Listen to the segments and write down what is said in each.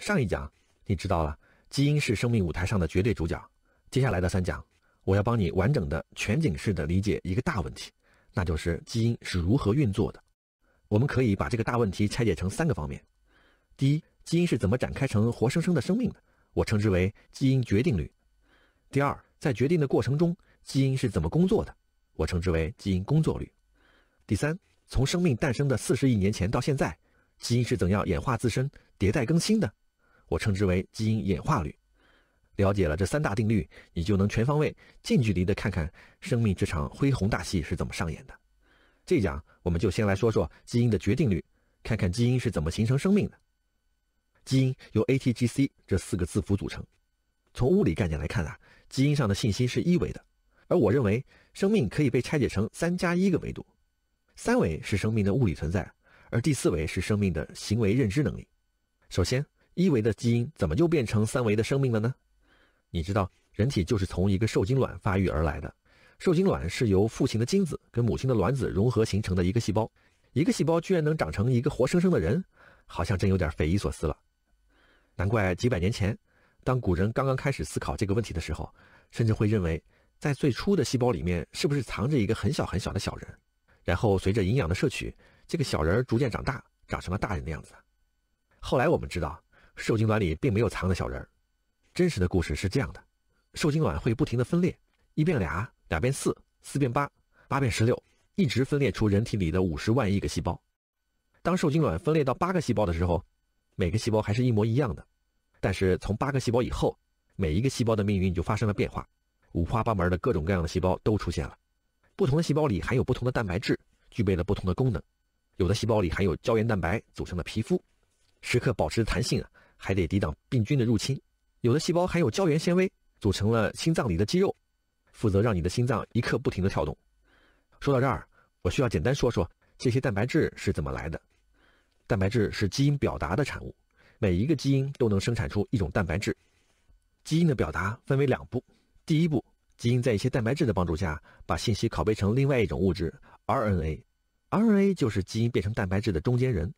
上一讲，你知道了基因是生命舞台上的绝对主角。接下来的三讲，我要帮你完整的全景式的理解一个大问题，那就是基因是如何运作的。我们可以把这个大问题拆解成三个方面：第一，基因是怎么展开成活生生的生命的？我称之为基因决定律。第二，在决定的过程中，基因是怎么工作的？我称之为基因工作率。第三，从生命诞生的四十亿年前到现在，基因是怎样演化自身、迭代更新的？我称之为基因演化律。了解了这三大定律，你就能全方位、近距离地看看生命这场恢宏大戏是怎么上演的。这讲我们就先来说说基因的决定律，看看基因是怎么形成生命的。基因由 A、T、G、C 这四个字符组成。从物理概念来看啊，基因上的信息是一维的。而我认为，生命可以被拆解成三加一个维度：三维是生命的物理存在，而第四维是生命的行为认知能力。首先。一维的基因怎么就变成三维的生命了呢？你知道，人体就是从一个受精卵发育而来的。受精卵是由父亲的精子跟母亲的卵子融合形成的一个细胞。一个细胞居然能长成一个活生生的人，好像真有点匪夷所思了。难怪几百年前，当古人刚刚开始思考这个问题的时候，甚至会认为，在最初的细胞里面是不是藏着一个很小很小的小人，然后随着营养的摄取，这个小人儿逐渐长大，长成了大人的样子。后来我们知道。受精卵里并没有藏着小人，真实的故事是这样的：受精卵会不停地分裂，一变俩，俩变四，四变八，八变十六，一直分裂出人体里的五十万亿个细胞。当受精卵分裂到八个细胞的时候，每个细胞还是一模一样的，但是从八个细胞以后，每一个细胞的命运就发生了变化，五花八门的各种各样的细胞都出现了。不同的细胞里含有不同的蛋白质，具备了不同的功能。有的细胞里含有胶原蛋白，组成的皮肤，时刻保持弹性啊。还得抵挡病菌的入侵。有的细胞含有胶原纤维，组成了心脏里的肌肉，负责让你的心脏一刻不停的跳动。说到这儿，我需要简单说说这些蛋白质是怎么来的。蛋白质是基因表达的产物，每一个基因都能生产出一种蛋白质。基因的表达分为两步。第一步，基因在一些蛋白质的帮助下，把信息拷贝成另外一种物质 RNA。RNA 就是基因变成蛋白质的中间人，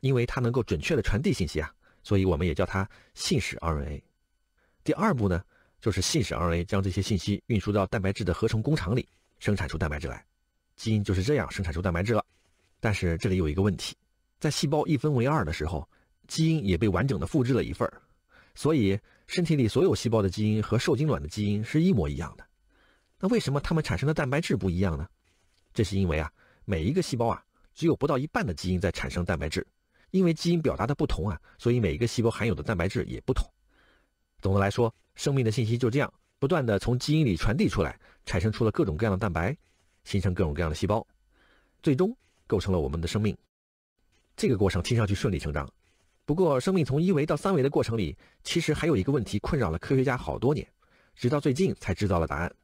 因为它能够准确的传递信息啊。所以我们也叫它信使 RNA。第二步呢，就是信使 RNA 将这些信息运输到蛋白质的合成工厂里，生产出蛋白质来。基因就是这样生产出蛋白质了。但是这里有一个问题，在细胞一分为二的时候，基因也被完整的复制了一份儿。所以身体里所有细胞的基因和受精卵的基因是一模一样的。那为什么它们产生的蛋白质不一样呢？这是因为啊，每一个细胞啊，只有不到一半的基因在产生蛋白质。因为基因表达的不同啊，所以每一个细胞含有的蛋白质也不同。总的来说，生命的信息就这样不断的从基因里传递出来，产生出了各种各样的蛋白，形成各种各样的细胞，最终构成了我们的生命。这个过程听上去顺理成章，不过生命从一维到三维的过程里，其实还有一个问题困扰了科学家好多年，直到最近才知道了答案。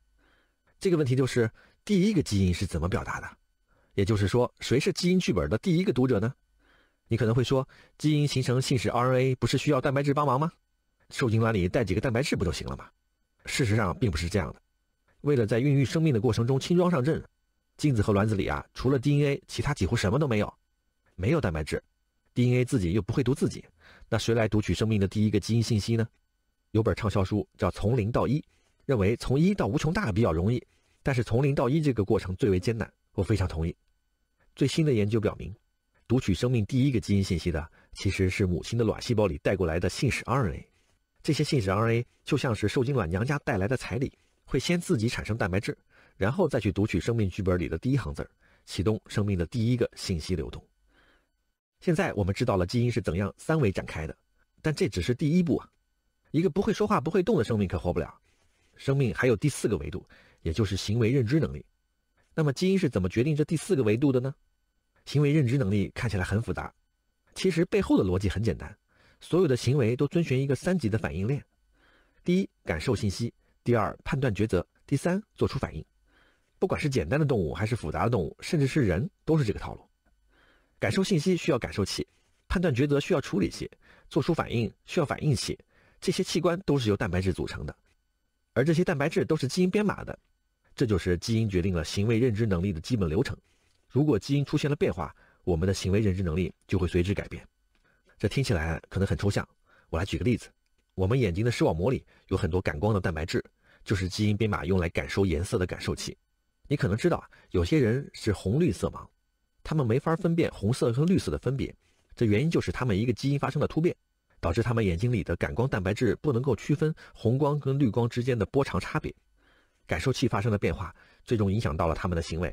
这个问题就是第一个基因是怎么表达的，也就是说，谁是基因剧本的第一个读者呢？你可能会说，基因形成信使 RNA 不是需要蛋白质帮忙吗？受精卵里带几个蛋白质不就行了吗？事实上并不是这样的。为了在孕育生命的过程中轻装上阵，精子和卵子里啊，除了 DNA，其他几乎什么都没有，没有蛋白质，DNA 自己又不会读自己，那谁来读取生命的第一个基因信息呢？有本畅销书叫《从零到一》，认为从一到无穷大比较容易，但是从零到一这个过程最为艰难。我非常同意。最新的研究表明。读取生命第一个基因信息的，其实是母亲的卵细胞里带过来的信使 RNA。这些信使 RNA 就像是受精卵娘家带来的彩礼，会先自己产生蛋白质，然后再去读取生命剧本里的第一行字儿，启动生命的第一个信息流动。现在我们知道了基因是怎样三维展开的，但这只是第一步啊。一个不会说话、不会动的生命可活不了。生命还有第四个维度，也就是行为认知能力。那么基因是怎么决定这第四个维度的呢？行为认知能力看起来很复杂，其实背后的逻辑很简单。所有的行为都遵循一个三级的反应链：第一，感受信息；第二，判断抉择；第三，做出反应。不管是简单的动物，还是复杂的动物，甚至是人，都是这个套路。感受信息需要感受器，判断抉择需要处理器，做出反应需要反应器。这些器官都是由蛋白质组成的，而这些蛋白质都是基因编码的。这就是基因决定了行为认知能力的基本流程。如果基因出现了变化，我们的行为认知能力就会随之改变。这听起来可能很抽象，我来举个例子。我们眼睛的视网膜里有很多感光的蛋白质，就是基因编码用来感受颜色的感受器。你可能知道啊，有些人是红绿色盲，他们没法分辨红色和绿色的分别。这原因就是他们一个基因发生了突变，导致他们眼睛里的感光蛋白质不能够区分红光跟绿光之间的波长差别。感受器发生了变化，最终影响到了他们的行为。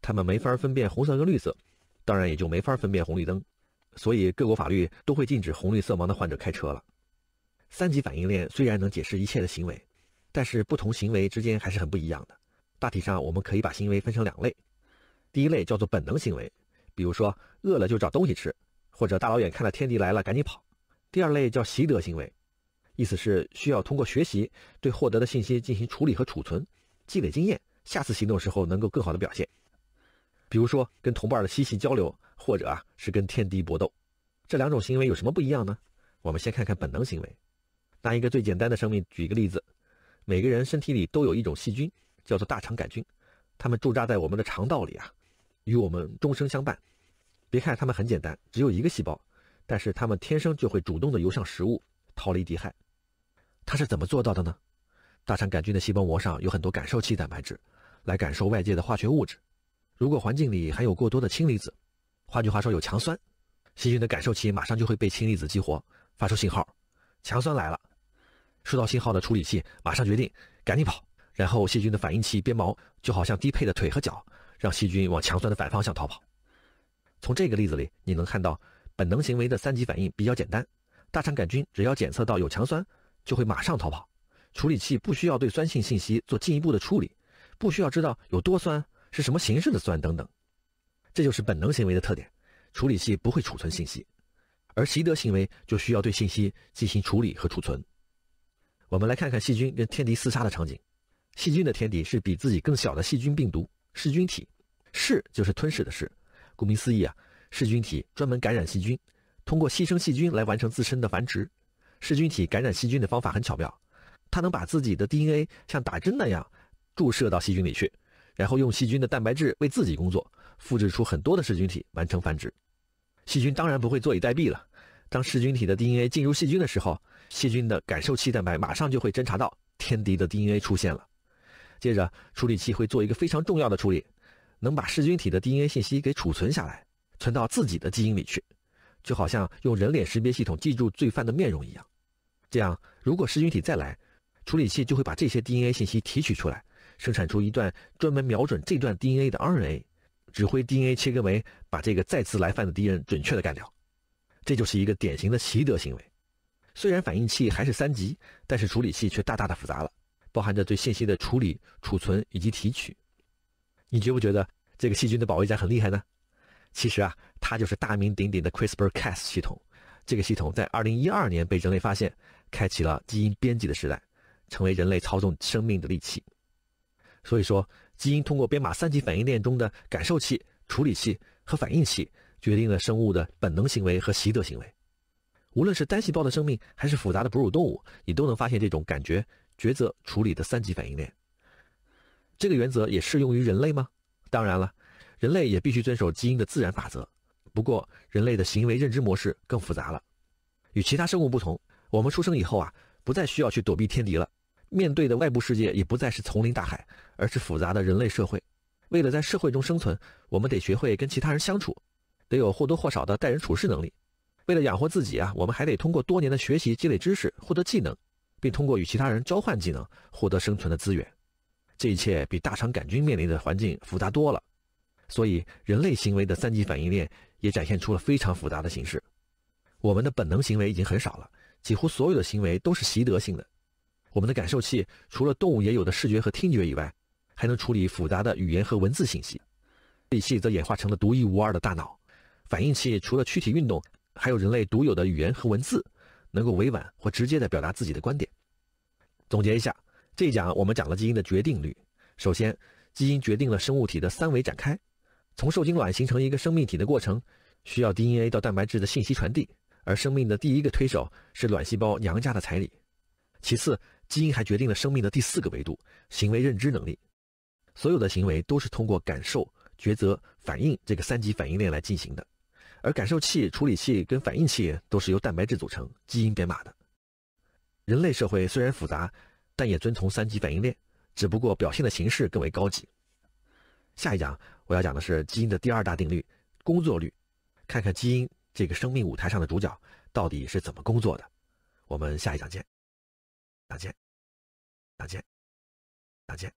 他们没法分辨红色跟绿色，当然也就没法分辨红绿灯，所以各国法律都会禁止红绿色盲的患者开车了。三级反应链虽然能解释一切的行为，但是不同行为之间还是很不一样的。大体上，我们可以把行为分成两类：第一类叫做本能行为，比如说饿了就找东西吃，或者大老远看到天敌来了赶紧跑；第二类叫习得行为，意思是需要通过学习对获得的信息进行处理和储存，积累经验，下次行动时候能够更好的表现。比如说，跟同伴的嬉戏交流，或者啊，是跟天敌搏斗，这两种行为有什么不一样呢？我们先看看本能行为。拿一个最简单的生命举一个例子，每个人身体里都有一种细菌，叫做大肠杆菌，它们驻扎在我们的肠道里啊，与我们终生相伴。别看它们很简单，只有一个细胞，但是它们天生就会主动的游向食物，逃离敌害。它是怎么做到的呢？大肠杆菌的细胞膜上有很多感受器蛋白质，来感受外界的化学物质。如果环境里含有过多的氢离子，换句话说有强酸，细菌的感受器马上就会被氢离子激活，发出信号。强酸来了，收到信号的处理器马上决定赶紧跑。然后细菌的反应器鞭毛就好像低配的腿和脚，让细菌往强酸的反方向逃跑。从这个例子里，你能看到本能行为的三级反应比较简单。大肠杆菌只要检测到有强酸，就会马上逃跑。处理器不需要对酸性信息做进一步的处理，不需要知道有多酸。是什么形式的酸等等，这就是本能行为的特点。处理器不会储存信息，而习得行为就需要对信息进行处理和储存。我们来看看细菌跟天敌厮杀的场景。细菌的天敌是比自己更小的细菌病毒噬菌体，噬就是吞噬的噬。顾名思义啊，噬菌体专门感染细菌，通过牺牲细菌来完成自身的繁殖。噬菌体感染细菌的方法很巧妙，它能把自己的 DNA 像打针那样注射到细菌里去。然后用细菌的蛋白质为自己工作，复制出很多的噬菌体，完成繁殖。细菌当然不会坐以待毙了。当噬菌体的 DNA 进入细菌的时候，细菌的感受器蛋白马上就会侦查到天敌的 DNA 出现了。接着处理器会做一个非常重要的处理，能把噬菌体的 DNA 信息给储存下来，存到自己的基因里去，就好像用人脸识别系统记住罪犯的面容一样。这样，如果噬菌体再来，处理器就会把这些 DNA 信息提取出来。生产出一段专门瞄准这段 DNA 的 RNA，指挥 DNA 切割酶把这个再次来犯的敌人准确的干掉。这就是一个典型的习得行为。虽然反应器还是三级，但是处理器却大大的复杂了，包含着对信息的处理、储存以及提取。你觉不觉得这个细菌的保卫战很厉害呢？其实啊，它就是大名鼎鼎的 CRISPR-Cas 系统。这个系统在二零一二年被人类发现，开启了基因编辑的时代，成为人类操纵生命的利器。所以说，基因通过编码三级反应链中的感受器、处理器和反应器，决定了生物的本能行为和习得行为。无论是单细胞的生命，还是复杂的哺乳动物，你都能发现这种感觉、抉择、处理的三级反应链。这个原则也适用于人类吗？当然了，人类也必须遵守基因的自然法则。不过，人类的行为认知模式更复杂了。与其他生物不同，我们出生以后啊，不再需要去躲避天敌了。面对的外部世界已不再是丛林大海，而是复杂的人类社会。为了在社会中生存，我们得学会跟其他人相处，得有或多或少的待人处事能力。为了养活自己啊，我们还得通过多年的学习积累知识、获得技能，并通过与其他人交换技能获得生存的资源。这一切比大肠杆菌面临的环境复杂多了。所以，人类行为的三级反应链也展现出了非常复杂的形式。我们的本能行为已经很少了，几乎所有的行为都是习得性的。我们的感受器除了动物也有的视觉和听觉以外，还能处理复杂的语言和文字信息。内器则演化成了独一无二的大脑。反应器除了躯体运动，还有人类独有的语言和文字，能够委婉或直接地表达自己的观点。总结一下，这一讲我们讲了基因的决定律。首先，基因决定了生物体的三维展开。从受精卵形成一个生命体的过程，需要 DNA 到蛋白质的信息传递。而生命的第一个推手是卵细胞娘家的彩礼。其次，基因还决定了生命的第四个维度——行为认知能力。所有的行为都是通过感受、抉择、反应这个三级反应链来进行的，而感受器、处理器跟反应器都是由蛋白质组成，基因编码的。人类社会虽然复杂，但也遵从三级反应链，只不过表现的形式更为高级。下一讲我要讲的是基因的第二大定律——工作率，看看基因这个生命舞台上的主角到底是怎么工作的。我们下一讲见。打劫打劫打劫